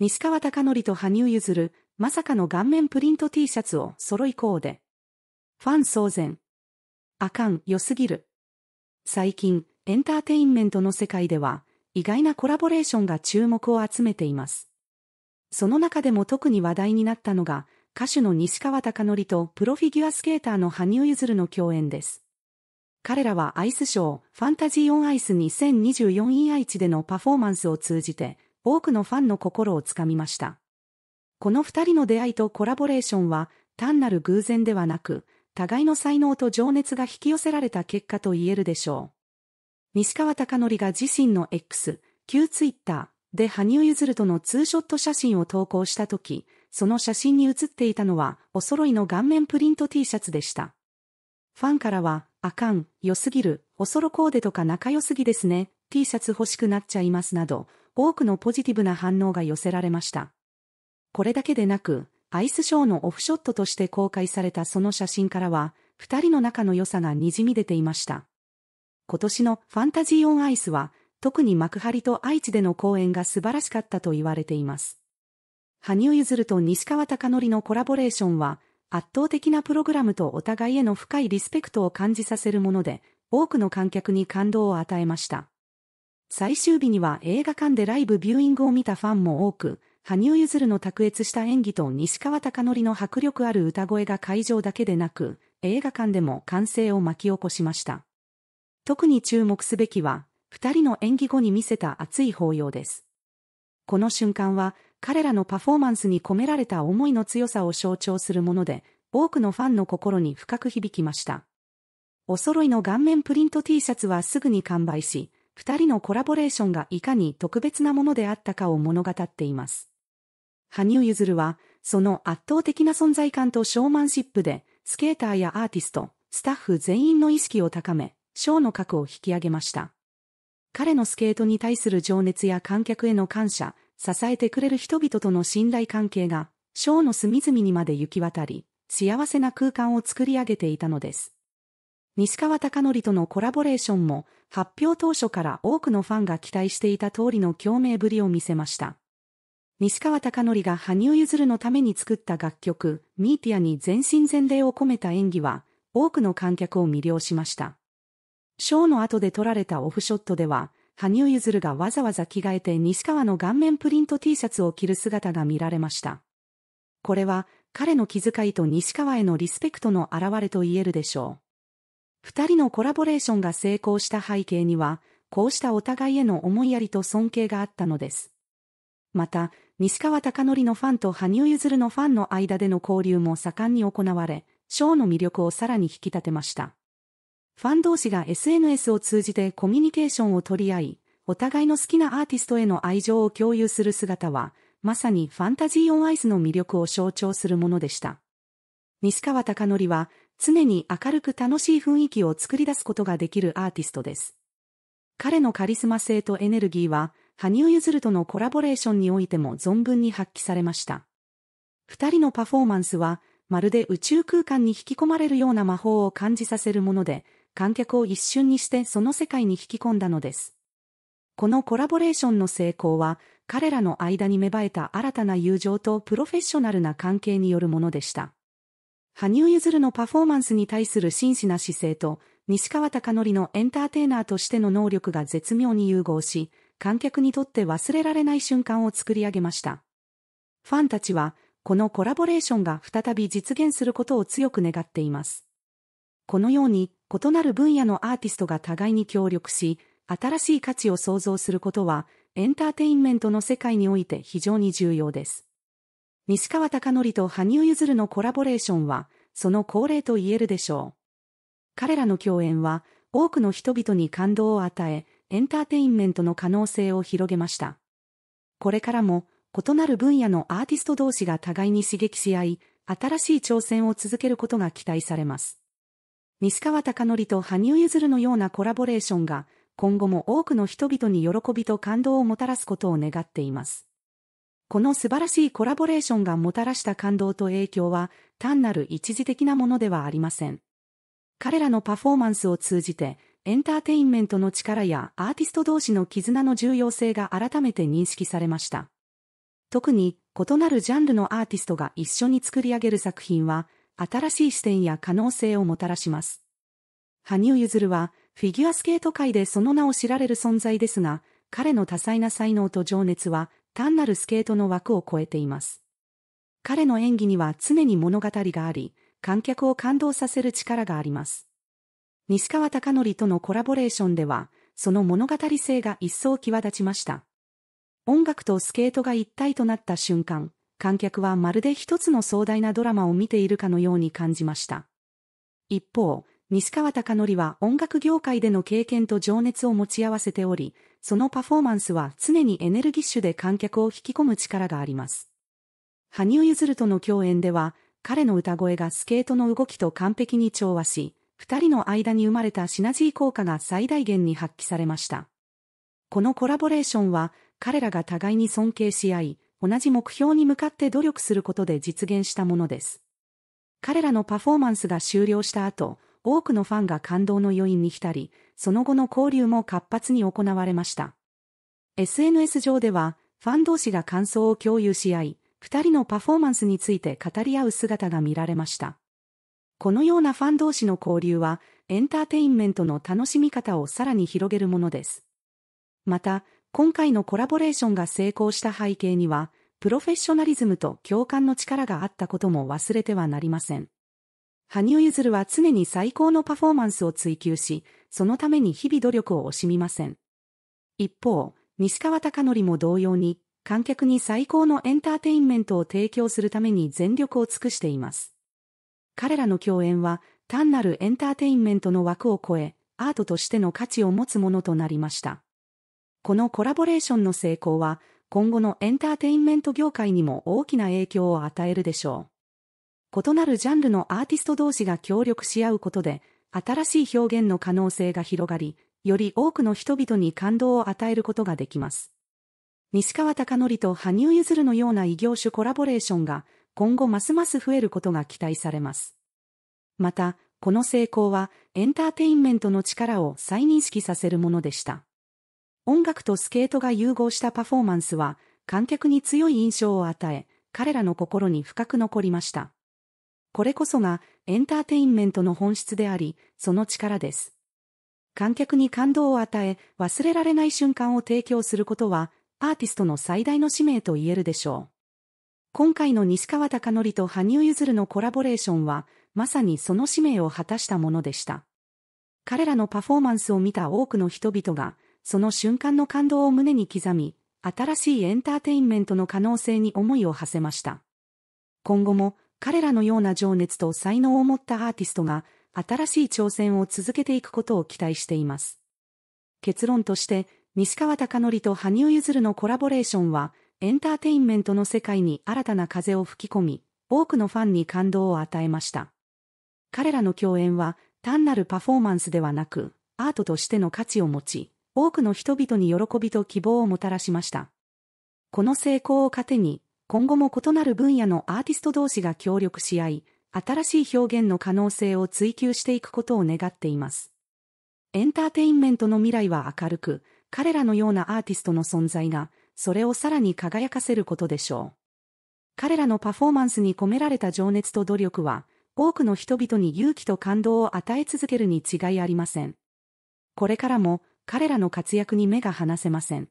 西川貴則と羽生結弦、まさかの顔面プリント T シャツを揃いコーデ。ファン騒然。あかん、良すぎる。最近、エンターテインメントの世界では、意外なコラボレーションが注目を集めています。その中でも特に話題になったのが、歌手の西川貴則とプロフィギュアスケーターの羽生結弦の共演です。彼らはアイスショー、ファンタジーオンアイス2024 in 愛知でのパフォーマンスを通じて、多くのファンの心をつかみました。この二人の出会いとコラボレーションは、単なる偶然ではなく、互いの才能と情熱が引き寄せられた結果と言えるでしょう。西川貴則が自身の X、旧ツイッターで羽生結弦とのツーショット写真を投稿した時その写真に写っていたのはお揃いの顔面プリント T シャツでした。ファンからは、あかん、良すぎる、おそろコーデとか仲良すぎですね、T シャツ欲しくなっちゃいますなど、多くのポジティブな反応が寄せられました。これだけでなく、アイスショーのオフショットとして公開されたその写真からは、二人の仲の良さが滲み出ていました。今年のファンタジー・オン・アイスは、特に幕張と愛知での公演が素晴らしかったと言われています。羽生結弦と西川貴則のコラボレーションは、圧倒的なプログラムとお互いへの深いリスペクトを感じさせるもので、多くの観客に感動を与えました。最終日には映画館でライブビューイングを見たファンも多く、羽生結弦の卓越した演技と西川貴則の迫力ある歌声が会場だけでなく、映画館でも歓声を巻き起こしました。特に注目すべきは、二人の演技後に見せた熱い抱擁です。この瞬間は、彼らのパフォーマンスに込められた思いの強さを象徴するもので、多くのファンの心に深く響きました。お揃いの顔面プリント T シャツはすぐに完売し、二人のコラボレーションがいかに特別なものであったかを物語っています。羽生結弦は、その圧倒的な存在感とショーマンシップで、スケーターやアーティスト、スタッフ全員の意識を高め、ショーの核を引き上げました。彼のスケートに対する情熱や観客への感謝、支えてくれる人々との信頼関係が、ショーの隅々にまで行き渡り、幸せな空間を作り上げていたのです。西川貴則とのコラボレーションも発表当初から多くのファンが期待していた通りの共鳴ぶりを見せました。西川貴則が羽生結弦のために作った楽曲、ミーティアに全身全霊を込めた演技は、多くの観客を魅了しました。ショーの後で撮られたオフショットでは、羽生結弦がわざわざ着替えて西川の顔面プリント T シャツを着る姿が見られました。これは、彼の気遣いと西川へのリスペクトの表れと言えるでしょう。二人のコラボレーションが成功した背景には、こうしたお互いへの思いやりと尊敬があったのです。また、西川貴教のファンと羽生結弦のファンの間での交流も盛んに行われ、ショーの魅力をさらに引き立てました。ファン同士が SNS を通じてコミュニケーションを取り合い、お互いの好きなアーティストへの愛情を共有する姿は、まさにファンタジー・オン・アイスの魅力を象徴するものでした。西川貴教は、常に明るく楽しい雰囲気を作り出すことができるアーティストです。彼のカリスマ性とエネルギーは、羽生結弦とのコラボレーションにおいても存分に発揮されました。二人のパフォーマンスは、まるで宇宙空間に引き込まれるような魔法を感じさせるもので、観客を一瞬にしてその世界に引き込んだのです。このコラボレーションの成功は、彼らの間に芽生えた新たな友情とプロフェッショナルな関係によるものでした。羽生結弦のパフォーマンスに対する真摯な姿勢と、西川貴則のエンターテイナーとしての能力が絶妙に融合し、観客にとって忘れられない瞬間を作り上げました。ファンたちは、このコラボレーションが再び実現することを強く願っています。このように、異なる分野のアーティストが互いに協力し、新しい価値を創造することは、エンターテインメントの世界において非常に重要です。西川貴教と羽生結弦のコラボレーションは、その恒例と言えるでしょう。彼らの共演は、多くの人々に感動を与え、エンターテインメントの可能性を広げました。これからも、異なる分野のアーティスト同士が互いに刺激し合い、新しい挑戦を続けることが期待されます。西川貴教と羽生結弦のようなコラボレーションが、今後も多くの人々に喜びと感動をもたらすことを願っています。この素晴らしいコラボレーションがもたらした感動と影響は単なる一時的なものではありません。彼らのパフォーマンスを通じてエンターテインメントの力やアーティスト同士の絆の重要性が改めて認識されました。特に異なるジャンルのアーティストが一緒に作り上げる作品は新しい視点や可能性をもたらします。羽生結弦はフィギュアスケート界でその名を知られる存在ですが、彼の多彩な才能と情熱は単なるスケートの枠を超えています。彼の演技には常に物語があり、観客を感動させる力があります。西川貴教とのコラボレーションでは、その物語性が一層際立ちました。音楽とスケートが一体となった瞬間、観客はまるで一つの壮大なドラマを見ているかのように感じました。一方、西川貴教は音楽業界での経験と情熱を持ち合わせており、そのパフォーマンスは常にエネルギッシュで観客を引き込む力があります。羽生結弦との共演では、彼の歌声がスケートの動きと完璧に調和し、二人の間に生まれたシナジー効果が最大限に発揮されました。このコラボレーションは、彼らが互いに尊敬し合い、同じ目標に向かって努力することで実現したものです。彼らのパフォーマンスが終了した後、多くのファンが感動の余韻に浸り、その後の交流も活発に行われました。SNS 上では、ファン同士が感想を共有し合い、二人のパフォーマンスについて語り合う姿が見られました。このようなファン同士の交流は、エンターテインメントの楽しみ方をさらに広げるものです。また、今回のコラボレーションが成功した背景には、プロフェッショナリズムと共感の力があったことも忘れてはなりません。羽生結弦は常に最高のパフォーマンスを追求し、そのために日々努力を惜しみません。一方、西川貴教も同様に、観客に最高のエンターテインメントを提供するために全力を尽くしています。彼らの共演は、単なるエンターテインメントの枠を超え、アートとしての価値を持つものとなりました。このコラボレーションの成功は、今後のエンターテインメント業界にも大きな影響を与えるでしょう。異なるジャンルのアーティスト同士が協力し合うことで、新しい表現の可能性が広がり、より多くの人々に感動を与えることができます。西川貴則と羽生結弦のような異業種コラボレーションが今後ますます増えることが期待されます。また、この成功はエンターテインメントの力を再認識させるものでした。音楽とスケートが融合したパフォーマンスは観客に強い印象を与え、彼らの心に深く残りました。これこそがエンターテインメントの本質であり、その力です。観客に感動を与え、忘れられない瞬間を提供することは、アーティストの最大の使命と言えるでしょう。今回の西川貴教と羽生結弦のコラボレーションは、まさにその使命を果たしたものでした。彼らのパフォーマンスを見た多くの人々が、その瞬間の感動を胸に刻み、新しいエンターテインメントの可能性に思いを馳せました。今後も彼らのような情熱と才能を持ったアーティストが、新しい挑戦を続けていくことを期待しています。結論として、西川貴則と羽生結弦のコラボレーションは、エンターテインメントの世界に新たな風を吹き込み、多くのファンに感動を与えました。彼らの共演は、単なるパフォーマンスではなく、アートとしての価値を持ち、多くの人々に喜びと希望をもたらしました。この成功を糧に、今後も異なる分野のアーティスト同士が協力し合い、新しい表現の可能性を追求していくことを願っています。エンターテインメントの未来は明るく、彼らのようなアーティストの存在が、それをさらに輝かせることでしょう。彼らのパフォーマンスに込められた情熱と努力は、多くの人々に勇気と感動を与え続けるに違いありません。これからも、彼らの活躍に目が離せません。